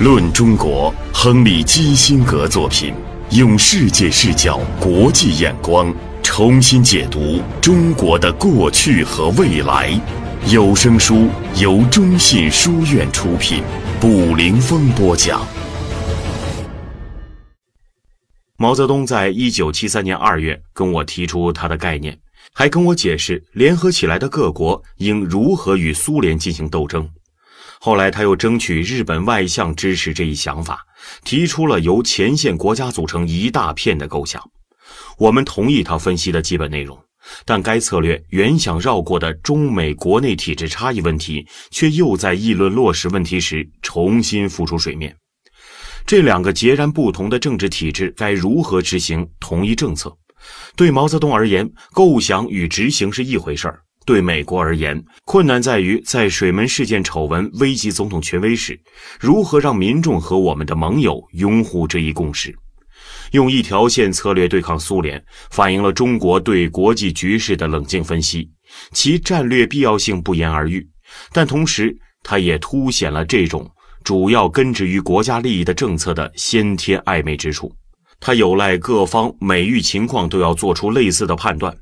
《论中国》，亨利基辛格作品，用世界视角、国际眼光重新解读中国的过去和未来。有声书由中信书院出品，卜凌峰播讲。毛泽东在一九七三年二月跟我提出他的概念，还跟我解释联合起来的各国应如何与苏联进行斗争。后来，他又争取日本外相支持这一想法，提出了由前线国家组成一大片的构想。我们同意他分析的基本内容，但该策略原想绕过的中美国内体制差异问题，却又在议论落实问题时重新浮出水面。这两个截然不同的政治体制该如何执行同一政策？对毛泽东而言，构想与执行是一回事儿。对美国而言，困难在于在水门事件丑闻危及总统权威时，如何让民众和我们的盟友拥护这一共识。用一条线策略对抗苏联，反映了中国对国际局势的冷静分析，其战略必要性不言而喻。但同时，它也凸显了这种主要根植于国家利益的政策的先天暧昧之处。它有赖各方每遇情况都要做出类似的判断。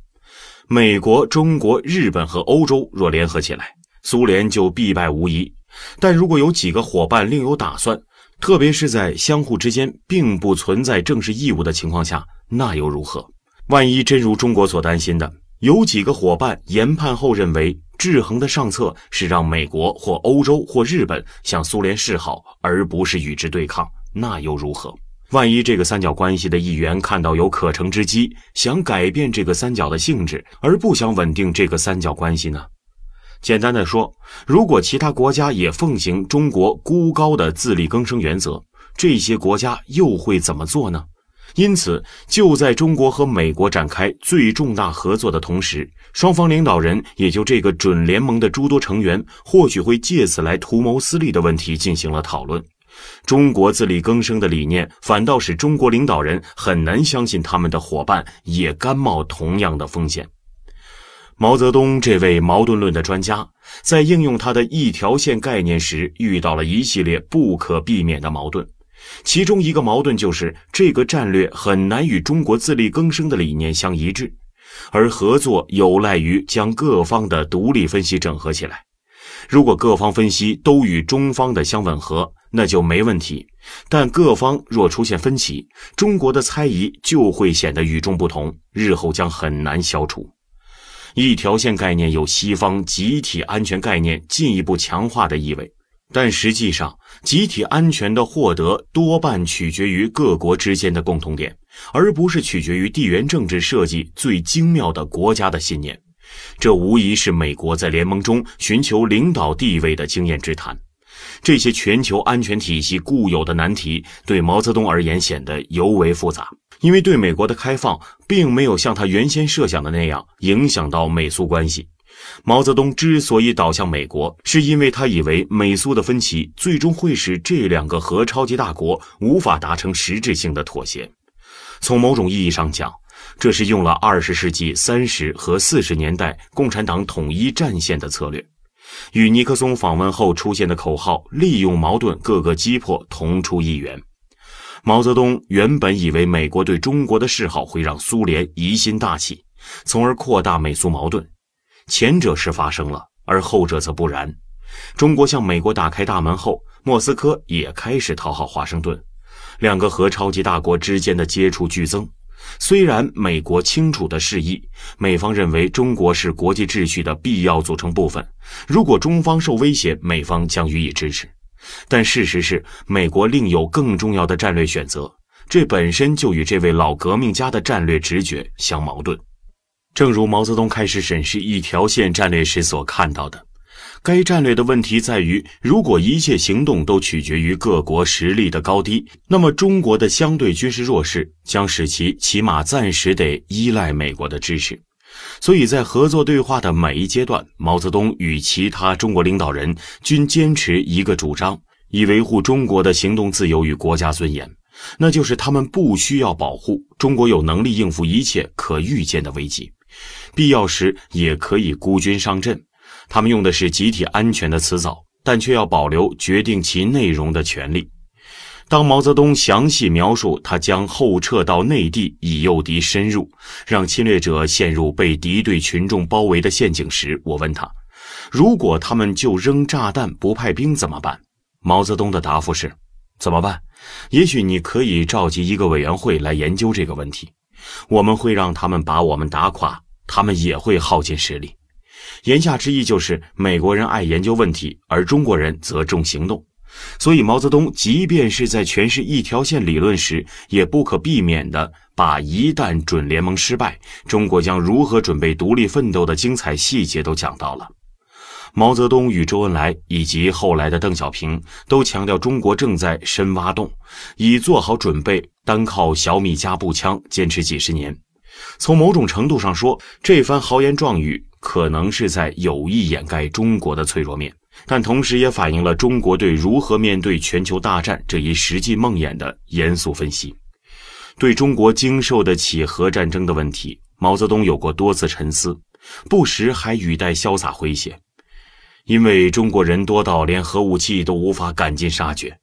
美国、中国、日本和欧洲若联合起来，苏联就必败无疑。但如果有几个伙伴另有打算，特别是在相互之间并不存在正式义务的情况下，那又如何？万一真如中国所担心的，有几个伙伴研判后认为，制衡的上策是让美国或欧洲或日本向苏联示好，而不是与之对抗，那又如何？万一这个三角关系的一员看到有可乘之机，想改变这个三角的性质，而不想稳定这个三角关系呢？简单的说，如果其他国家也奉行中国孤高的自力更生原则，这些国家又会怎么做呢？因此，就在中国和美国展开最重大合作的同时，双方领导人也就这个准联盟的诸多成员或许会借此来图谋私利的问题进行了讨论。中国自力更生的理念，反倒使中国领导人很难相信他们的伙伴也甘冒同样的风险。毛泽东这位矛盾论的专家，在应用他的一条线概念时，遇到了一系列不可避免的矛盾。其中一个矛盾就是，这个战略很难与中国自力更生的理念相一致，而合作有赖于将各方的独立分析整合起来。如果各方分析都与中方的相吻合，那就没问题，但各方若出现分歧，中国的猜疑就会显得与众不同，日后将很难消除。一条线概念有西方集体安全概念进一步强化的意味，但实际上，集体安全的获得多半取决于各国之间的共同点，而不是取决于地缘政治设计最精妙的国家的信念。这无疑是美国在联盟中寻求领导地位的经验之谈。这些全球安全体系固有的难题，对毛泽东而言显得尤为复杂。因为对美国的开放，并没有像他原先设想的那样影响到美苏关系。毛泽东之所以倒向美国，是因为他以为美苏的分歧最终会使这两个核超级大国无法达成实质性的妥协。从某种意义上讲，这是用了二十世纪三十和四十年代共产党统一战线的策略。与尼克松访问后出现的口号“利用矛盾，各个击破”同出一源。毛泽东原本以为美国对中国的示好会让苏联疑心大起，从而扩大美苏矛盾。前者是发生了，而后者则不然。中国向美国打开大门后，莫斯科也开始讨好华盛顿，两个核超级大国之间的接触剧增。虽然美国清楚的示意，美方认为中国是国际秩序的必要组成部分，如果中方受威胁，美方将予以支持。但事实是，美国另有更重要的战略选择，这本身就与这位老革命家的战略直觉相矛盾。正如毛泽东开始审视一条线战略时所看到的。该战略的问题在于，如果一切行动都取决于各国实力的高低，那么中国的相对军事弱势将使其起码暂时得依赖美国的支持。所以在合作对话的每一阶段，毛泽东与其他中国领导人均坚持一个主张，以维护中国的行动自由与国家尊严，那就是他们不需要保护，中国有能力应付一切可预见的危机，必要时也可以孤军上阵。他们用的是“集体安全”的词藻，但却要保留决定其内容的权利。当毛泽东详细描述他将后撤到内地以诱敌深入，让侵略者陷入被敌对群众包围的陷阱时，我问他：“如果他们就扔炸弹不派兵怎么办？”毛泽东的答复是：“怎么办？也许你可以召集一个委员会来研究这个问题。我们会让他们把我们打垮，他们也会耗尽实力。”言下之意就是，美国人爱研究问题，而中国人则重行动。所以，毛泽东即便是在诠释“一条线”理论时，也不可避免地把一旦准联盟失败，中国将如何准备独立奋斗的精彩细节都讲到了。毛泽东与周恩来以及后来的邓小平都强调，中国正在深挖洞，以做好准备，单靠小米加步枪坚持几十年。从某种程度上说，这番豪言壮语可能是在有意掩盖中国的脆弱面，但同时也反映了中国对如何面对全球大战这一实际梦魇的严肃分析。对中国经受得起核战争的问题，毛泽东有过多次沉思，不时还语带潇洒诙谐，因为中国人多到连核武器都无法赶尽杀绝，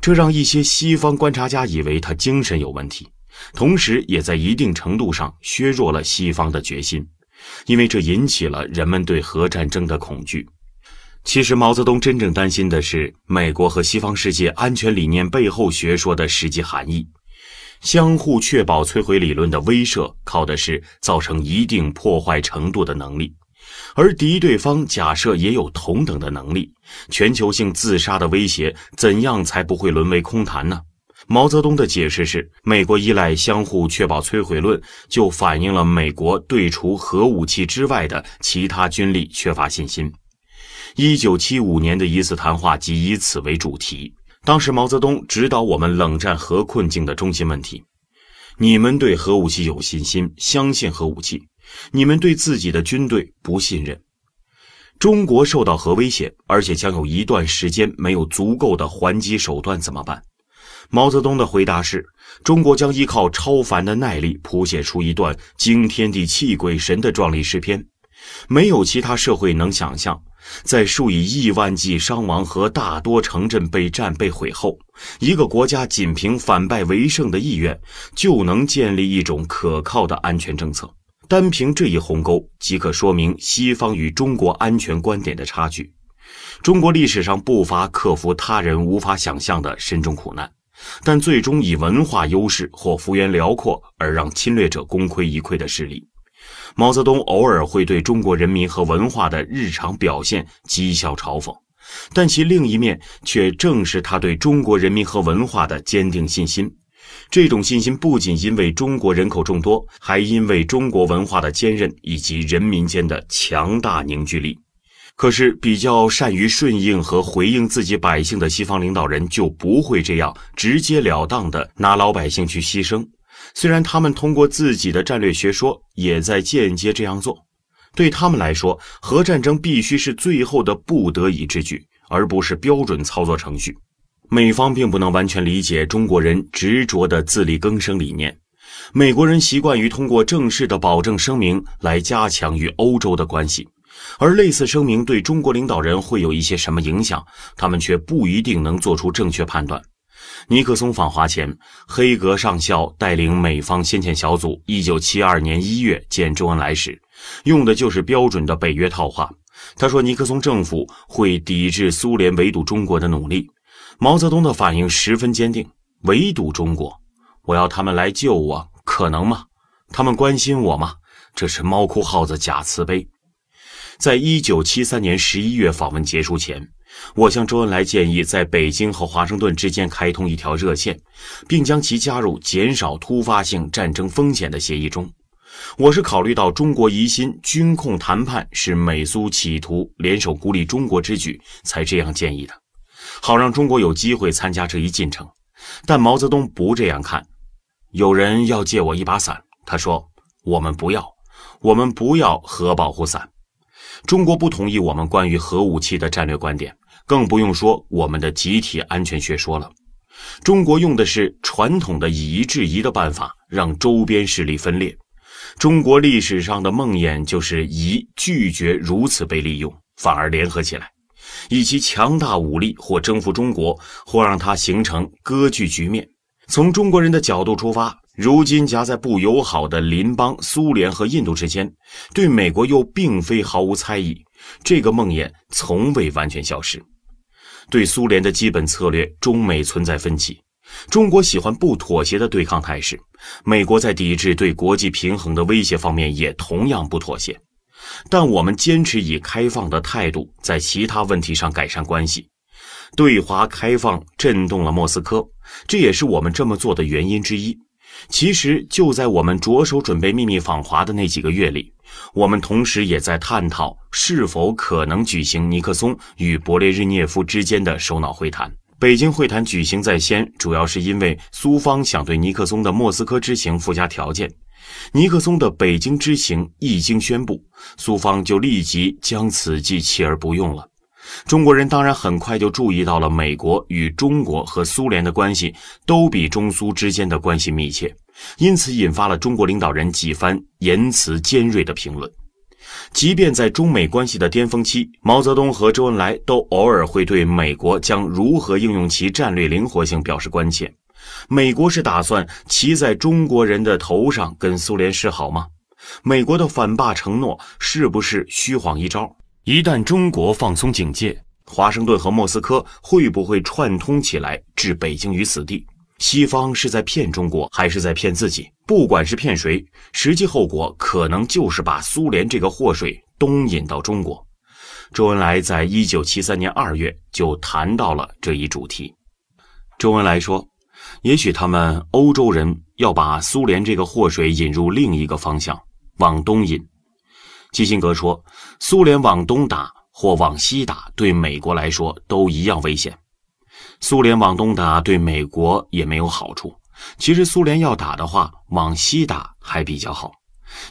这让一些西方观察家以为他精神有问题。同时，也在一定程度上削弱了西方的决心，因为这引起了人们对核战争的恐惧。其实，毛泽东真正担心的是美国和西方世界安全理念背后学说的实际含义。相互确保摧毁理论的威慑，靠的是造成一定破坏程度的能力，而敌对方假设也有同等的能力。全球性自杀的威胁，怎样才不会沦为空谈呢？毛泽东的解释是：美国依赖相互确保摧毁论，就反映了美国对除核武器之外的其他军力缺乏信心。一九七五年的一次谈话即以此为主题。当时毛泽东指导我们冷战核困境的中心问题：你们对核武器有信心，相信核武器；你们对自己的军队不信任。中国受到核威胁，而且将有一段时间没有足够的还击手段，怎么办？毛泽东的回答是：中国将依靠超凡的耐力，谱写出一段惊天地、泣鬼神的壮丽诗篇。没有其他社会能想象，在数以亿万计伤亡和大多城镇被战被毁后，一个国家仅凭反败为胜的意愿，就能建立一种可靠的安全政策。单凭这一鸿沟，即可说明西方与中国安全观点的差距。中国历史上不乏克服他人无法想象的深重苦难。但最终以文化优势或幅员辽阔而让侵略者功亏一篑的事例。毛泽东偶尔会对中国人民和文化的日常表现讥笑嘲讽，但其另一面却正是他对中国人民和文化的坚定信心。这种信心不仅因为中国人口众多，还因为中国文化的坚韧以及人民间的强大凝聚力。可是，比较善于顺应和回应自己百姓的西方领导人就不会这样直截了当的拿老百姓去牺牲。虽然他们通过自己的战略学说也在间接这样做，对他们来说，核战争必须是最后的不得已之举，而不是标准操作程序。美方并不能完全理解中国人执着的自力更生理念。美国人习惯于通过正式的保证声明来加强与欧洲的关系。而类似声明对中国领导人会有一些什么影响，他们却不一定能做出正确判断。尼克松访华前，黑格上校带领美方先遣小组，1972年1月见周恩来时，用的就是标准的北约套话。他说：“尼克松政府会抵制苏联围堵中国的努力。”毛泽东的反应十分坚定：“围堵中国，我要他们来救我，可能吗？他们关心我吗？这是猫哭耗子，假慈悲。”在一九七三年十一月访问结束前，我向周恩来建议在北京和华盛顿之间开通一条热线，并将其加入减少突发性战争风险的协议中。我是考虑到中国疑心军控谈判是美苏企图联手孤立中国之举，才这样建议的，好让中国有机会参加这一进程。但毛泽东不这样看，有人要借我一把伞，他说：“我们不要，我们不要核保护伞。”中国不同意我们关于核武器的战略观点，更不用说我们的集体安全学说了。中国用的是传统的以夷制夷的办法，让周边势力分裂。中国历史上的梦魇就是夷拒绝如此被利用，反而联合起来，以其强大武力或征服中国，或让它形成割据局面。从中国人的角度出发。如今夹在不友好的邻邦苏联和印度之间，对美国又并非毫无猜疑，这个梦魇从未完全消失。对苏联的基本策略，中美存在分歧。中国喜欢不妥协的对抗态势，美国在抵制对国际平衡的威胁方面也同样不妥协。但我们坚持以开放的态度，在其他问题上改善关系。对华开放震动了莫斯科，这也是我们这么做的原因之一。其实就在我们着手准备秘密访华的那几个月里，我们同时也在探讨是否可能举行尼克松与勃列日涅夫之间的首脑会谈。北京会谈举行在先，主要是因为苏方想对尼克松的莫斯科之行附加条件。尼克松的北京之行一经宣布，苏方就立即将此计弃而不用了。中国人当然很快就注意到了，美国与中国和苏联的关系都比中苏之间的关系密切，因此引发了中国领导人几番言辞尖锐的评论。即便在中美关系的巅峰期，毛泽东和周恩来都偶尔会对美国将如何应用其战略灵活性表示关切。美国是打算骑在中国人的头上跟苏联示好吗？美国的反霸承诺是不是虚晃一招？一旦中国放松警戒，华盛顿和莫斯科会不会串通起来置北京于死地？西方是在骗中国，还是在骗自己？不管是骗谁，实际后果可能就是把苏联这个祸水东引到中国。周恩来在一九七三年二月就谈到了这一主题。周恩来说：“也许他们欧洲人要把苏联这个祸水引入另一个方向，往东引。”基辛格说：“苏联往东打或往西打，对美国来说都一样危险。苏联往东打对美国也没有好处。其实，苏联要打的话，往西打还比较好，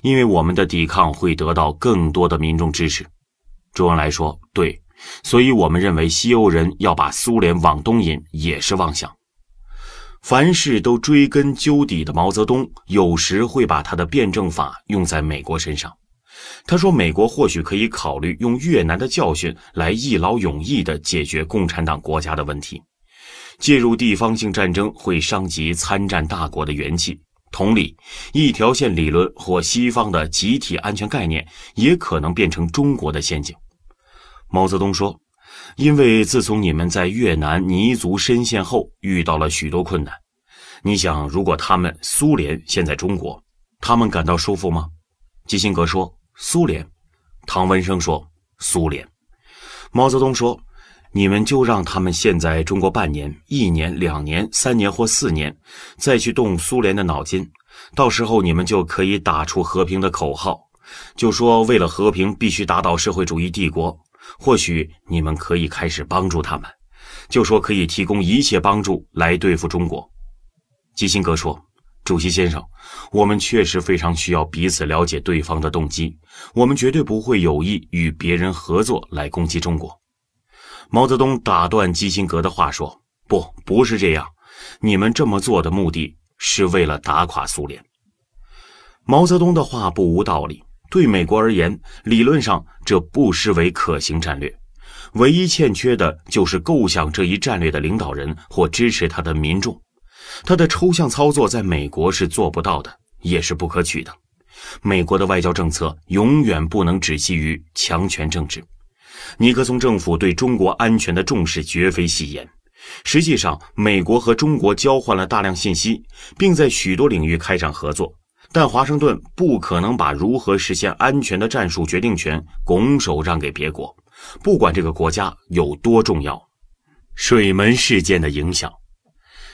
因为我们的抵抗会得到更多的民众支持。”周恩来说：“对，所以我们认为西欧人要把苏联往东引也是妄想。凡事都追根究底的毛泽东，有时会把他的辩证法用在美国身上。”他说：“美国或许可以考虑用越南的教训来一劳永逸地解决共产党国家的问题。介入地方性战争会伤及参战大国的元气。同理，一条线理论或西方的集体安全概念也可能变成中国的陷阱。”毛泽东说：“因为自从你们在越南泥足深陷后，遇到了许多困难。你想，如果他们苏联现在中国，他们感到舒服吗？”基辛格说。苏联，唐闻生说：“苏联，毛泽东说，你们就让他们现在中国半年、一年、两年、三年或四年，再去动苏联的脑筋。到时候你们就可以打出和平的口号，就说为了和平必须打倒社会主义帝国。或许你们可以开始帮助他们，就说可以提供一切帮助来对付中国。”基辛格说。主席先生，我们确实非常需要彼此了解对方的动机。我们绝对不会有意与别人合作来攻击中国。毛泽东打断基辛格的话说：“不，不是这样。你们这么做的目的是为了打垮苏联。”毛泽东的话不无道理。对美国而言，理论上这不失为可行战略，唯一欠缺的就是构想这一战略的领导人或支持他的民众。他的抽象操作在美国是做不到的，也是不可取的。美国的外交政策永远不能止息于强权政治。尼克松政府对中国安全的重视绝非戏言。实际上，美国和中国交换了大量信息，并在许多领域开展合作。但华盛顿不可能把如何实现安全的战术决定权拱手让给别国，不管这个国家有多重要。水门事件的影响。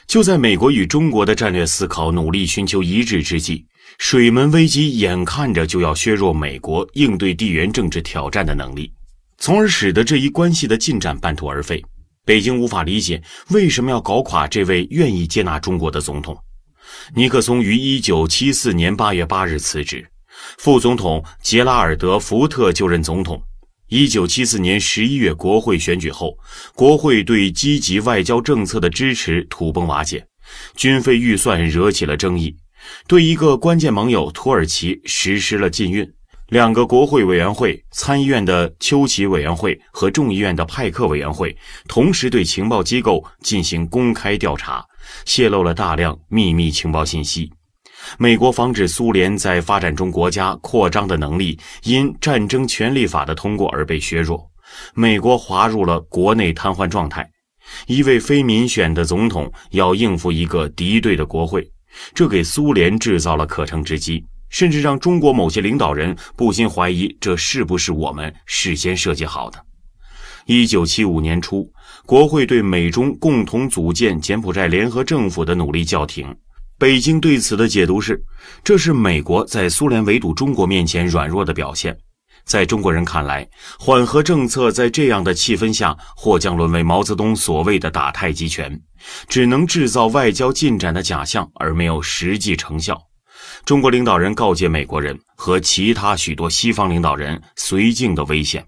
就在美国与中国的战略思考努力寻求一致之际，水门危机眼看着就要削弱美国应对地缘政治挑战的能力，从而使得这一关系的进展半途而废。北京无法理解为什么要搞垮这位愿意接纳中国的总统。尼克松于1974年8月8日辞职，副总统杰拉尔德·福特就任总统。一九七四年十一月，国会选举后，国会对积极外交政策的支持土崩瓦解，军费预算惹起了争议，对一个关键盟友土耳其实施了禁运。两个国会委员会，参议院的丘奇委员会和众议院的派克委员会，同时对情报机构进行公开调查，泄露了大量秘密情报信息。美国防止苏联在发展中国家扩张的能力因战争权利法的通过而被削弱。美国滑入了国内瘫痪状态，一位非民选的总统要应付一个敌对的国会，这给苏联制造了可乘之机，甚至让中国某些领导人不禁怀疑这是不是我们事先设计好的。1975年初，国会对美中共同组建柬埔寨联合政府的努力叫停。北京对此的解读是，这是美国在苏联围堵中国面前软弱的表现。在中国人看来，缓和政策在这样的气氛下或将沦为毛泽东所谓的“打太极拳”，只能制造外交进展的假象而没有实际成效。中国领导人告诫美国人和其他许多西方领导人绥靖的危险。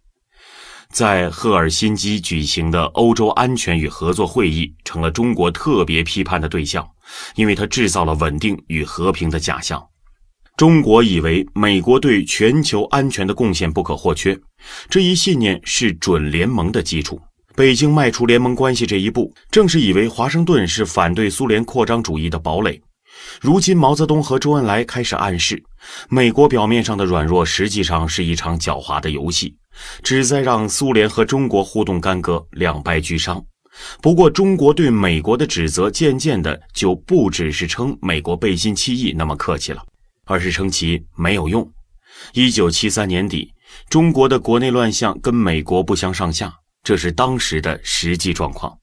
在赫尔辛基举行的欧洲安全与合作会议成了中国特别批判的对象，因为它制造了稳定与和平的假象。中国以为美国对全球安全的贡献不可或缺，这一信念是准联盟的基础。北京迈出联盟关系这一步，正是以为华盛顿是反对苏联扩张主义的堡垒。如今，毛泽东和周恩来开始暗示，美国表面上的软弱实际上是一场狡猾的游戏。旨在让苏联和中国互动干戈，两败俱伤。不过，中国对美国的指责渐渐的就不只是称美国背信弃义那么客气了，而是称其没有用。一九七三年底，中国的国内乱象跟美国不相上下，这是当时的实际状况。